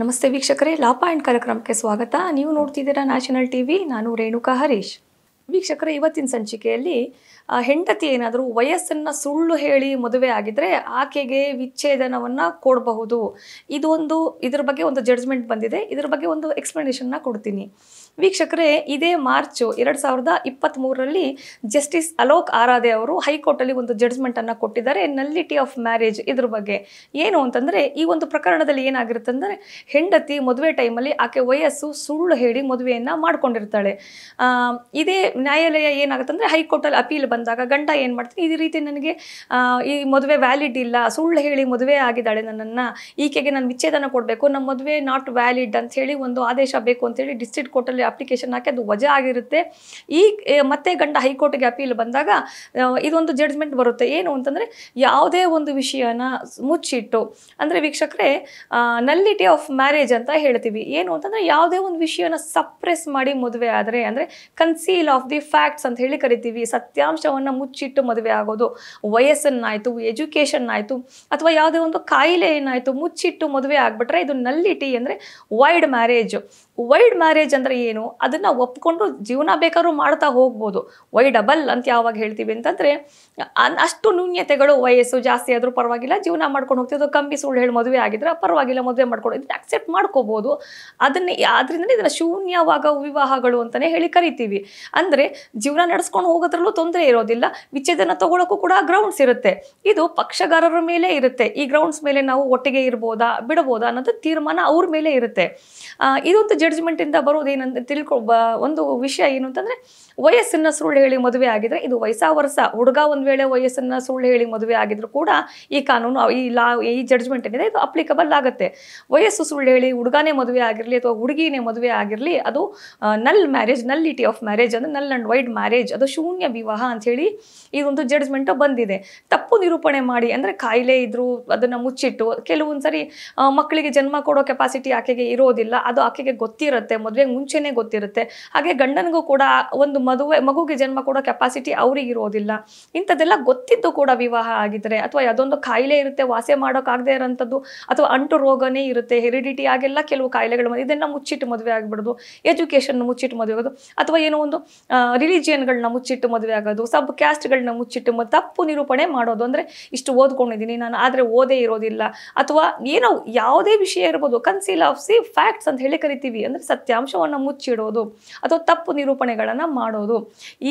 ನಮಸ್ತೆ ವೀಕ್ಷಕರೇ ಲಾಪ ಆ್ಯಂಡ್ ಕಾರ್ಯಕ್ರಮಕ್ಕೆ ಸ್ವಾಗತ ನೀವು ನೋಡ್ತಿದ್ದೀರಾ ನ್ಯಾಷನಲ್ ಟಿವಿ ನಾನು ರೇಣುಕಾ ಹರೀಶ್ ವೀಕ್ಷಕರ ಇವತ್ತಿನ ಸಂಚಿಕೆಯಲ್ಲಿ ಹೆಂಡತಿ ಏನಾದರೂ ವಯಸ್ಸನ್ನು ಸುಳ್ಳು ಹೇಳಿ ಮದುವೆ ಆಗಿದ್ರೆ ಆಕೆಗೆ ವಿಚ್ಛೇದನವನ್ನು ಕೊಡಬಹುದು ಇದೊಂದು ಒಂದು ಇದ್ರ ಬಗ್ಗೆ ಒಂದು ಜಡ್ಜ್ಮೆಂಟ್ ಬಂದಿದೆ ಇದ್ರ ಬಗ್ಗೆ ಒಂದು ಎಕ್ಸ್ಪ್ಲನೇಷನ್ನ ಕೊಡ್ತೀನಿ ವೀಕ್ಷಕರೇ ಇದೇ ಮಾರ್ಚು ಎರಡು ಸಾವಿರದ ಇಪ್ಪತ್ತ್ಮೂರರಲ್ಲಿ ಜಸ್ಟಿಸ್ ಅಲೋಕ್ ಆರಾಧೆ ಅವರು ಹೈಕೋರ್ಟಲ್ಲಿ ಒಂದು ಜಡ್ಜ್ಮೆಂಟನ್ನು ಕೊಟ್ಟಿದ್ದಾರೆ ನಲ್ಲಿಟಿ ಆಫ್ ಮ್ಯಾರೇಜ್ ಇದ್ರ ಬಗ್ಗೆ ಏನು ಅಂತಂದರೆ ಈ ಒಂದು ಪ್ರಕರಣದಲ್ಲಿ ಏನಾಗಿರುತ್ತೆ ಅಂದರೆ ಹೆಂಡತಿ ಮದುವೆ ಟೈಮಲ್ಲಿ ಆಕೆ ವಯಸ್ಸು ಸುಳ್ಳು ಹೇಳಿ ಮದುವೆಯನ್ನು ಮಾಡಿಕೊಂಡಿರ್ತಾಳೆ ಇದೇ ನ್ಯಾಯಾಲಯ ಏನಾಗುತ್ತೆ ಅಂದರೆ ಹೈಕೋರ್ಟಲ್ಲಿ ಅಪೀಲ್ ಬಂದಾಗ ಗಂಡ ಏನು ಮಾಡ್ತೀನಿ ಈ ರೀತಿ ನನಗೆ ಈ ಮದುವೆ ವ್ಯಾಲಿಡ್ ಇಲ್ಲ ಸುಳ್ಳು ಹೇಳಿ ಮದುವೆ ಆಗಿದ್ದಾಳೆ ನನ್ನನ್ನು ಈಕೆಗೆ ನಾನು ವಿಚ್ಛೇದನ ಕೊಡಬೇಕು ನಮ್ಮ ಮದುವೆ ನಾಟ್ ವ್ಯಾಲಿಡ್ ಅಂತ ಹೇಳಿ ಒಂದು ಆದೇಶ ಬೇಕು ಅಂತೇಳಿ ಡಿಸ್ಟ್ರಿಕ್ಟ್ ಕೋರ್ಟಲ್ಲಿ ಅಪ್ಲಿಕೇಶನ್ ಹಾಕಿ ಅದು ವಜಾ ಆಗಿರುತ್ತೆ ಈ ಮತ್ತೆ ಗಂಡ ಹೈಕೋರ್ಟ್ಗೆ ಅಪೀಲ್ ಬಂದಾಗ ಇದೊಂದು ಜಡ್ಜ್ಮೆಂಟ್ ಬರುತ್ತೆ ಏನು ಅಂತಂದರೆ ಯಾವುದೇ ಒಂದು ವಿಷಯನ ಮುಚ್ಚಿಟ್ಟು ಅಂದರೆ ವೀಕ್ಷಕರೇ ನಲ್ಲಿಟಿ ಆಫ್ ಮ್ಯಾರೇಜ್ ಅಂತ ಹೇಳ್ತೀವಿ ಏನು ಅಂತಂದರೆ ಯಾವುದೇ ಒಂದು ವಿಷಯನ ಸಪ್ರೆಸ್ ಮಾಡಿ ಮದುವೆ ಆದರೆ ಅಂದರೆ conceal of of the facts ಅಂತ ಹೇಳಿ ಕರಿತೀವಿ ಸತ್ಯಾಂಶವನ್ನು ಮುಚ್ಚಿಟ್ಟು ಮದುವೆ ಆಗೋದು ವಯಸ್ಸನ್ನಾಯಿತು ಎಜುಕೇಷನ್ ಆಯಿತು ಅಥವಾ ಯಾವುದೇ ಒಂದು ಕಾಯಿಲೆ ಏನಾಯಿತು ಮುಚ್ಚಿಟ್ಟು ಮದುವೆ ಆಗಿಬಿಟ್ರೆ ಇದು ನಲ್ಲಿಟಿ ಅಂದರೆ ವೈಡ್ ಮ್ಯಾರೇಜ್ ವೈಡ್ ಮ್ಯಾರೇಜ್ ಅಂದರೆ ಏನು ಅದನ್ನು ಒಪ್ಕೊಂಡು ಜೀವನ ಬೇಕಾದ್ರೂ ಮಾಡ್ತಾ ಹೋಗ್ಬೋದು ವೈ ಡಬಲ್ ಅಂತ ಯಾವಾಗ ಹೇಳ್ತೀವಿ ಅಂತಂದರೆ ಅಷ್ಟು ನ್ಯೂನ್ಯತೆಗಳು ವಯಸ್ಸು ಜಾಸ್ತಿ ಆದರೂ ಪರವಾಗಿಲ್ಲ ಜೀವನ ಮಾಡ್ಕೊಂಡು ಅದು ಕಂಬಿ ಸುಳ್ಳು ಹೇಳಿ ಮದುವೆ ಆಗಿದ್ರೆ ಪರವಾಗಿಲ್ಲ ಮದುವೆ ಮಾಡ್ಕೊಂಡು ಇದನ್ನು ಅಕ್ಸೆಪ್ಟ್ ಮಾಡ್ಕೋಬೋದು ಅದನ್ನೇ ಆದ್ರಿಂದ ಇದನ್ನು ಶೂನ್ಯವಾಗ ವಿವಾಹಗಳು ಅಂತಲೇ ಹೇಳಿ ಕರಿತೀವಿ ಅಂದರೆ ಜೀವನ ನಡೆಸ್ಕೊಂಡು ಹೋಗೋದ್ರಲ್ಲೂ ತೊಂದರೆ ಇರೋದಿಲ್ಲ ವಿಚ್ಛೇದನ ತಗೊಳಕ್ಕೂ ಕೂಡ ಗ್ರೌಂಡ್ಸ್ ಇರುತ್ತೆ ಇದು ಪಕ್ಷಗಾರರ ಮೇಲೆ ಇರುತ್ತೆ ಈ ಗ್ರೌಂಡ್ಸ್ ಮೇಲೆ ನಾವು ಒಟ್ಟಿಗೆ ಇರ್ಬೋದಾ ಬಿಡಬೋದಾ ಅನ್ನೋದು ತೀರ್ಮಾನ ಅವ್ರ ಮೇಲೆ ಇರುತ್ತೆ ಇದೊಂದು ಜಡ್ಜ್ಮೆಂಟಿಂದ ಏನಂತ ತಿಳ್ಕೊ ಒಂದು ವಿಷಯ ಏನು ಅಂತಂದರೆ ವಯಸ್ಸನ್ನು ಸುಳ್ಳು ಹೇಳಿ ಮದುವೆ ಆಗಿದ್ರೆ ಇದು ವಯಸ್ಸಾ ವರ್ಷ ಹುಡುಗ ಒಂದು ವೇಳೆ ವಯಸ್ಸನ್ನು ಸುಳ್ಳು ಹೇಳಿ ಮದುವೆ ಆಗಿದ್ರು ಕೂಡ ಈ ಕಾನೂನು ಈ ಲಾ ಈ ಜಡ್ಜ್ಮೆಂಟ್ ಏನಿದೆ ಇದು ಅಪ್ಲಿಕಬಲ್ ಆಗುತ್ತೆ ವಯಸ್ಸು ಸುಳ್ಳು ಹೇಳಿ ಹುಡುಗನೇ ಮದುವೆ ಆಗಿರಲಿ ಅಥವಾ ಹುಡುಗಿನೇ ಮದುವೆ ಆಗಿರಲಿ ಅದು ನಲ್ ಮ್ಯಾರೇಜ್ ನಲ್ಲಿಟಿ ಆಫ್ ಮ್ಯಾರೇಜ್ ಅಂದರೆ ನಲ್ ಅಂಡ್ ವೈಡ್ ಮ್ಯಾರೇಜ್ ಅದು ಶೂನ್ಯ ವಿವಾಹ ಅಂತ ಹೇಳಿ ಇದೊಂದು ಜಡ್ಜ್ಮೆಂಟು ಬಂದಿದೆ ತಪ್ಪು ನಿರೂಪಣೆ ಮಾಡಿ ಅಂದರೆ ಕಾಯಿಲೆ ಇದ್ರು ಅದನ್ನು ಮುಚ್ಚಿಟ್ಟು ಕೆಲವೊಂದು ಸರಿ ಮಕ್ಕಳಿಗೆ ಜನ್ಮ ಕೊಡೋ ಕೆಪಾಸಿಟಿ ಆಕೆಗೆ ಇರೋದಿಲ್ಲ ಅದು ಆಕೆಗೆ ಗೊತ್ತಿರುತ್ತೆ ಮದುವೆಗೆ ಮುಂಚೆನೇ ಗೊತ್ತಿರುತ್ತೆ ಹಾಗೆ ಗಂಡನಿಗೂ ಕೂಡ ಒಂದು ಮದುವೆ ಮಗುಗೆ ಜನ್ಮ ಕೊಡೋ ಕೆಪಾಸಿಟಿ ಅವ್ರಿಗೆ ಇರೋದಿಲ್ಲ ಇಂಥದ್ದೆಲ್ಲ ಗೊತ್ತಿದ್ದು ಕೂಡ ವಿವಾಹ ಆಗಿದ್ರೆ ಅಥವಾ ಅದೊಂದು ಕಾಯಿಲೆ ಇರುತ್ತೆ ವಾಸೆ ಮಾಡೋಕ್ಕಾಗದೆ ಇರೋಂಥದ್ದು ಅಥವಾ ಅಂಟು ರೋಗನೇ ಇರುತ್ತೆ ಹೆರಿಡಿಟಿ ಆಗೆಲ್ಲ ಕೆಲವು ಕಾಯಿಲೆಗಳು ಇದನ್ನು ಮುಚ್ಚಿಟ್ಟು ಮದುವೆ ಆಗಿಬಿಡೋದು ಎಜುಕೇಷನ್ ಮುಚ್ಚಿಟ್ಟು ಮದುವೆ ಆಗೋದು ಅಥವಾ ಏನೋ ಒಂದು ರಿಲಿಜಿಯನ್ಗಳನ್ನ ಮುಚ್ಚಿಟ್ಟು ಮದುವೆ ಆಗೋದು ಸಬ್ ಕ್ಯಾಸ್ಟ್ಗಳನ್ನ ಮುಚ್ಚಿಟ್ಟು ತಪ್ಪು ನಿರೂಪಣೆ ಮಾಡೋದು ಅಂದರೆ ಇಷ್ಟು ಓದ್ಕೊಂಡಿದ್ದೀನಿ ನಾನು ಆದರೆ ಓದೇ ಇರೋದಿಲ್ಲ ಅಥವಾ ಏನೋ ಯಾವುದೇ ವಿಷಯ ಇರ್ಬೋದು ಕನ್ಸೀಲ್ ಆಫ್ ಸಿ ಫ್ಯಾಕ್ಟ್ಸ್ ಅಂತ ಹೇಳಿ ಕರಿತೀವಿ ಅಂದರೆ ಸತ್ಯಾಂಶವನ್ನು ಮುಚ್ಚಿಡೋದು ಅಥವಾ ತಪ್ಪು ನಿರೂಪಣೆಗಳನ್ನು ಮಾಡೋದು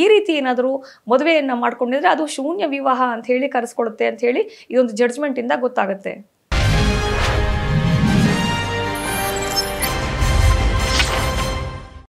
ಈ ರೀತಿ ಏನಾದರೂ ಮದುವೆಯನ್ನು ಮಾಡ್ಕೊಂಡಿದ್ರೆ ಅದು ಶೂನ್ಯ ವಿವಾಹ ಅಂತ ಹೇಳಿ ಕರೆಸ್ಕೊಡುತ್ತೆ ಅಂತ ಹೇಳಿ ಇದೊಂದು ಜಡ್ಜ್ಮೆಂಟಿಂದ ಗೊತ್ತಾಗುತ್ತೆ